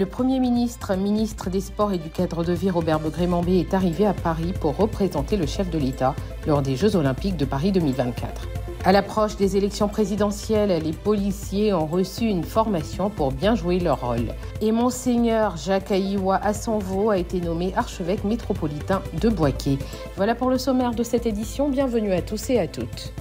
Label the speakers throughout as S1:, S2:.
S1: Le Premier ministre, ministre des Sports et du cadre de vie Robert Begrémambé est arrivé à Paris pour représenter le chef de l'État lors des Jeux Olympiques de Paris 2024. À l'approche des élections présidentielles, les policiers ont reçu une formation pour bien jouer leur rôle. Et Monseigneur Jacques Aïwa Assanvo a été nommé archevêque métropolitain de Boisquet. Voilà pour le sommaire de cette édition. Bienvenue à tous et à toutes.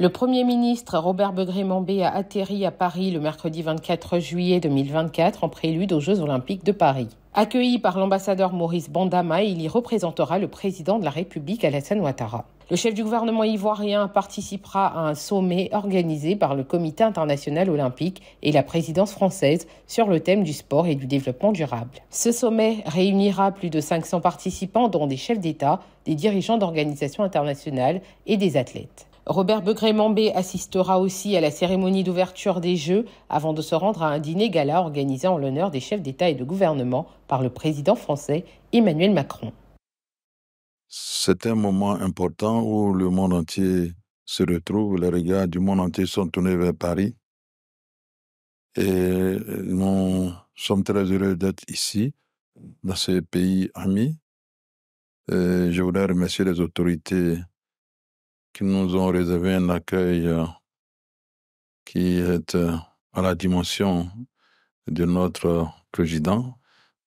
S1: Le Premier ministre Robert begré a atterri à Paris le mercredi 24 juillet 2024 en prélude aux Jeux olympiques de Paris. Accueilli par l'ambassadeur Maurice Bandama, il y représentera le président de la République Alassane Ouattara. Le chef du gouvernement ivoirien participera à un sommet organisé par le Comité international olympique et la présidence française sur le thème du sport et du développement durable. Ce sommet réunira plus de 500 participants, dont des chefs d'État, des dirigeants d'organisations internationales et des athlètes. Robert begré assistera aussi à la cérémonie d'ouverture des Jeux avant de se rendre à un dîner gala organisé en l'honneur des chefs d'État et de gouvernement par le président français Emmanuel Macron. C'est
S2: un moment important où le monde entier se retrouve, les regards du monde entier sont tournés vers Paris. Et nous sommes très heureux d'être ici, dans ce pays ami. Et je voudrais remercier les autorités qui nous ont réservé un accueil euh, qui est euh, à la dimension de notre euh, président.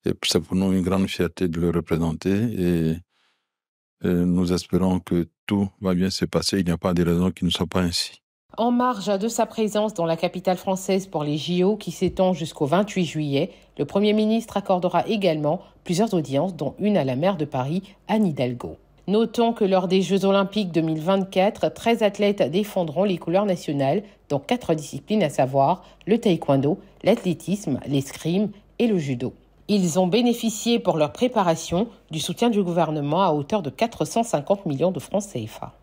S2: Et c'est pour nous une grande fierté de le représenter et, nous espérons que tout va bien se passer. Il n'y a pas de raison qu'il ne soit pas ainsi.
S1: En marge de sa présence dans la capitale française pour les JO qui s'étend jusqu'au 28 juillet, le Premier ministre accordera également plusieurs audiences, dont une à la maire de Paris, Anne Hidalgo. Notons que lors des Jeux olympiques 2024, 13 athlètes défendront les couleurs nationales dans quatre disciplines, à savoir le taekwondo, l'athlétisme, l'escrime et le judo. Ils ont bénéficié pour leur préparation du soutien du gouvernement à hauteur de 450 millions de francs CFA.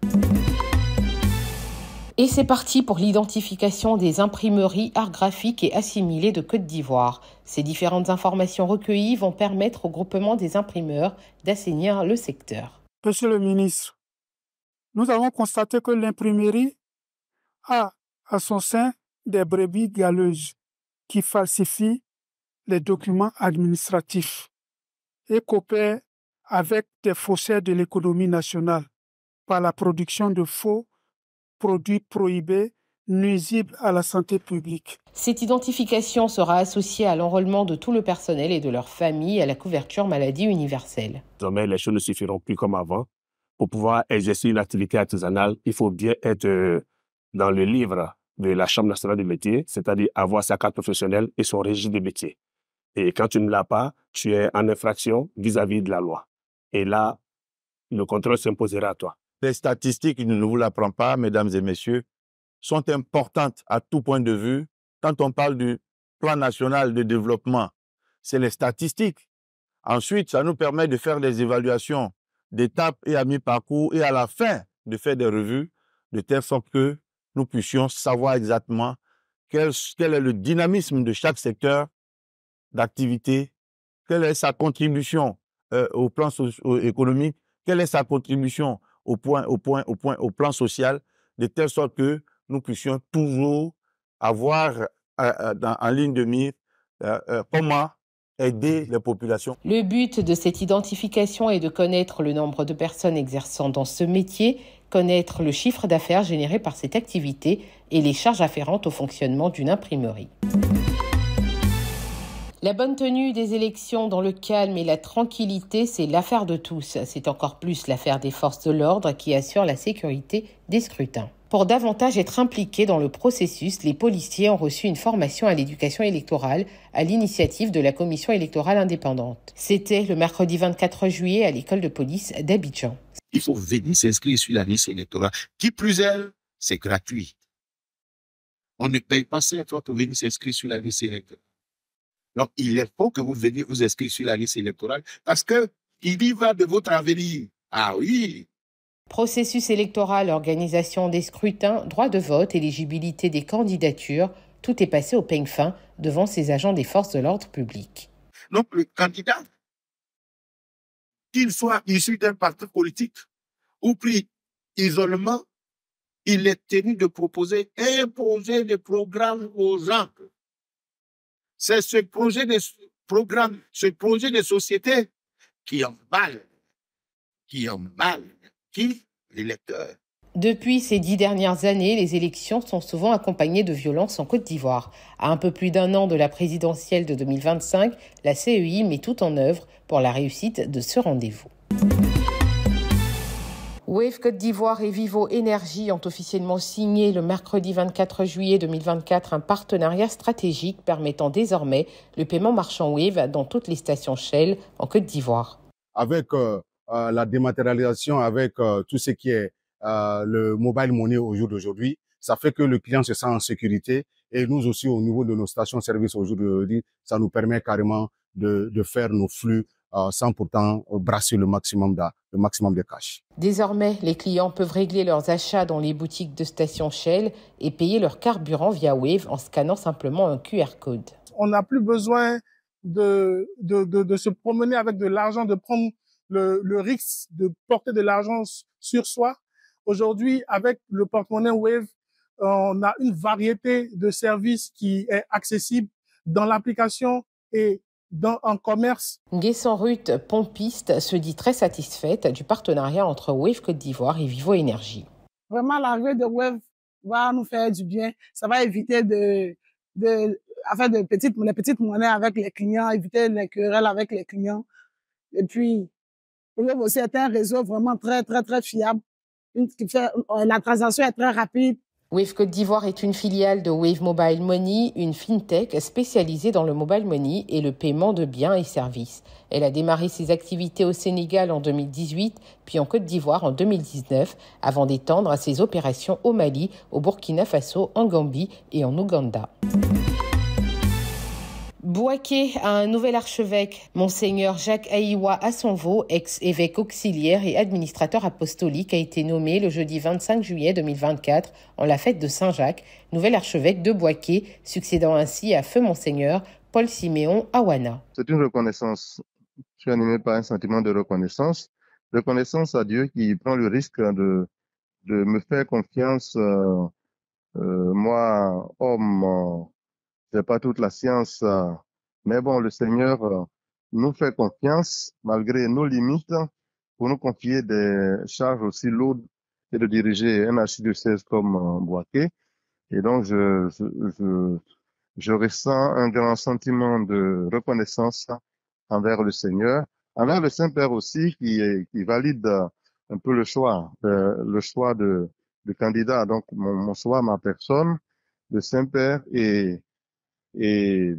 S1: Et c'est parti pour l'identification des imprimeries art graphiques et assimilées de Côte d'Ivoire. Ces différentes informations recueillies vont permettre au groupement des imprimeurs d'assainir le secteur. Monsieur le ministre, nous avons constaté que l'imprimerie a à
S2: son sein des brebis galeuses qui falsifient les documents administratifs et coopèrent avec des faussaires de l'économie
S1: nationale par la production de faux produits prohibés nuisible à la santé publique. Cette identification sera associée à l'enrôlement de tout le personnel et de leur famille à la couverture maladie universelle.
S2: Désormais, les choses ne suffiront plus comme avant. Pour pouvoir exercer une activité artisanale, il faut bien être euh, dans le livre de la Chambre nationale des métiers, c'est-à-dire avoir sa carte professionnelle et son régime de métier. Et quand tu ne l'as pas, tu es en infraction vis-à-vis de la loi. Et là, le contrôle s'imposera à toi. Les statistiques, ne vous l'apprends pas, mesdames et messieurs, sont importantes à tout point de vue. Quand on parle du plan national de développement, c'est les statistiques. Ensuite, ça nous permet de faire des évaluations d'étapes et à mi-parcours et à la fin de faire des revues de telle sorte que nous puissions savoir exactement quel, est le dynamisme de chaque secteur d'activité, quelle est sa contribution euh, au plan économique, quelle est sa contribution au, point, au, point, au, point, au plan social, de telle sorte que nous puissions toujours avoir euh, euh, en ligne de mire euh, comment aider les populations.
S1: Le but de cette identification est de connaître le nombre de personnes exerçant dans ce métier, connaître le chiffre d'affaires généré par cette activité et les charges afférentes au fonctionnement d'une imprimerie. La bonne tenue des élections dans le calme et la tranquillité, c'est l'affaire de tous. C'est encore plus l'affaire des forces de l'ordre qui assurent la sécurité des scrutins. Pour davantage être impliqués dans le processus, les policiers ont reçu une formation à l'éducation électorale à l'initiative de la commission électorale indépendante. C'était le mercredi 24 juillet à l'école de police d'Abidjan.
S2: Il faut venir s'inscrire sur la liste électorale. Qui plus est, c'est gratuit. On ne paye pas ça pour venir s'inscrire sur la liste électorale. Donc, il faut que vous veniez vous inscrire sur la liste électorale parce que y va de votre avenir. Ah oui,
S1: Processus électoral, organisation des scrutins, droit de vote, éligibilité des candidatures, tout est passé au peigne fin devant ces agents des forces de l'ordre public.
S2: Donc le candidat, qu'il soit issu d'un parti politique ou pris isolement, il est tenu de proposer, imposer des programmes aux gens. C'est ce projet de programme, ce projet de société qui mal, qui mal. Qui L'électeur.
S1: Depuis ces dix dernières années, les élections sont souvent accompagnées de violences en Côte d'Ivoire. À un peu plus d'un an de la présidentielle de 2025, la CEI met tout en œuvre pour la réussite de ce rendez-vous. Wave Côte d'Ivoire et Vivo Energy ont officiellement signé le mercredi 24 juillet 2024 un partenariat stratégique permettant désormais le paiement marchand Wave dans toutes les stations Shell en Côte d'Ivoire.
S2: Avec euh, euh, la dématérialisation avec euh, tout ce qui est euh, le mobile money au jour d'aujourd'hui, ça fait que le client se sent en sécurité et nous aussi au niveau de nos stations-service au jour d'aujourd'hui, ça nous permet carrément de, de faire nos flux sans pourtant brasser le maximum, de, le maximum de cash.
S1: Désormais, les clients peuvent régler leurs achats dans les boutiques de stations Shell et payer leur carburant via Wave en scannant simplement un QR code. On n'a plus besoin de, de, de, de se promener avec de l'argent, de prendre le, le risque de porter de l'argent
S2: sur soi. Aujourd'hui, avec le porte-monnaie Wave, on a une
S1: variété de services qui est accessible dans l'application et dans, en commerce. sans Ruth Pompiste se dit très satisfaite du partenariat entre Wave Côte d'Ivoire et Vivo Énergie. Vraiment, l'arrivée de Wave va nous faire du bien. Ça va éviter de, de, enfin, de petites, les petites monnaies avec les clients, éviter les querelles avec les clients. Et puis, c'est un réseau vraiment très, très, très fiable. Euh, la transaction est très rapide. Wave Côte d'Ivoire est une filiale de Wave Mobile Money, une fintech spécialisée dans le mobile money et le paiement de biens et services. Elle a démarré ses activités au Sénégal en 2018, puis en Côte d'Ivoire en 2019, avant d'étendre ses opérations au Mali, au Burkina Faso, en Gambie et en Ouganda. Boaké un nouvel archevêque, monseigneur Jacques Aïwa Assonvo, ex-évêque auxiliaire et administrateur apostolique, a été nommé le jeudi 25 juillet 2024 en la fête de Saint-Jacques, nouvel archevêque de Boaké, succédant ainsi à feu monseigneur Paul Siméon Awana.
S2: C'est une reconnaissance. Je suis animé par un sentiment de reconnaissance, reconnaissance à Dieu qui prend le risque de, de me faire confiance, euh, euh, moi, homme. Euh, c'est pas toute la science euh, mais bon, le Seigneur euh, nous fait confiance malgré nos limites pour nous confier des charges aussi lourdes et de diriger un 16 comme euh, Boaké. Et donc, je, je, je, ressens un grand sentiment de reconnaissance envers le Seigneur, envers le Saint-Père aussi, qui, valide euh, un peu le choix, le choix de, candidat. Donc, mon, choix, ma personne, le Saint-Père et, et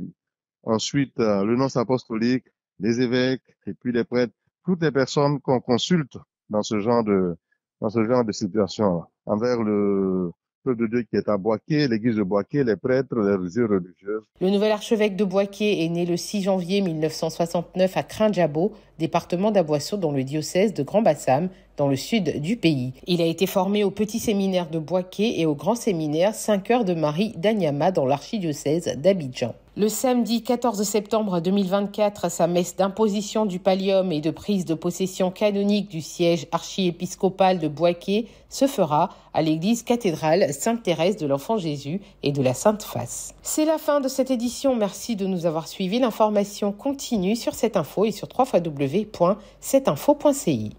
S2: ensuite euh, le nonce apostolique, les évêques et puis les prêtres, toutes les personnes qu'on consulte dans ce genre de dans ce genre de situation envers le peuple de Dieu qui est à Boisquet, l'église de Boisquet, les prêtres, les religieuses.
S1: Le nouvel archevêque de Boisquet est né le 6 janvier 1969 à jabot département d'Aboisseau dans le diocèse de Grand-Bassam, dans le sud du pays. Il a été formé au petit séminaire de Boisquet et au grand séminaire 5 heures de Marie d'Anyama dans l'archidiocèse d'Abidjan. Le samedi 14 septembre 2024, sa messe d'imposition du pallium et de prise de possession canonique du siège archiépiscopal de Boisquet se fera à l'église cathédrale Sainte-Thérèse de l'Enfant Jésus et de la Sainte Face. C'est la fin de cette édition. Merci de nous avoir suivis. L'information continue sur cette info et sur www.setinfo.ci.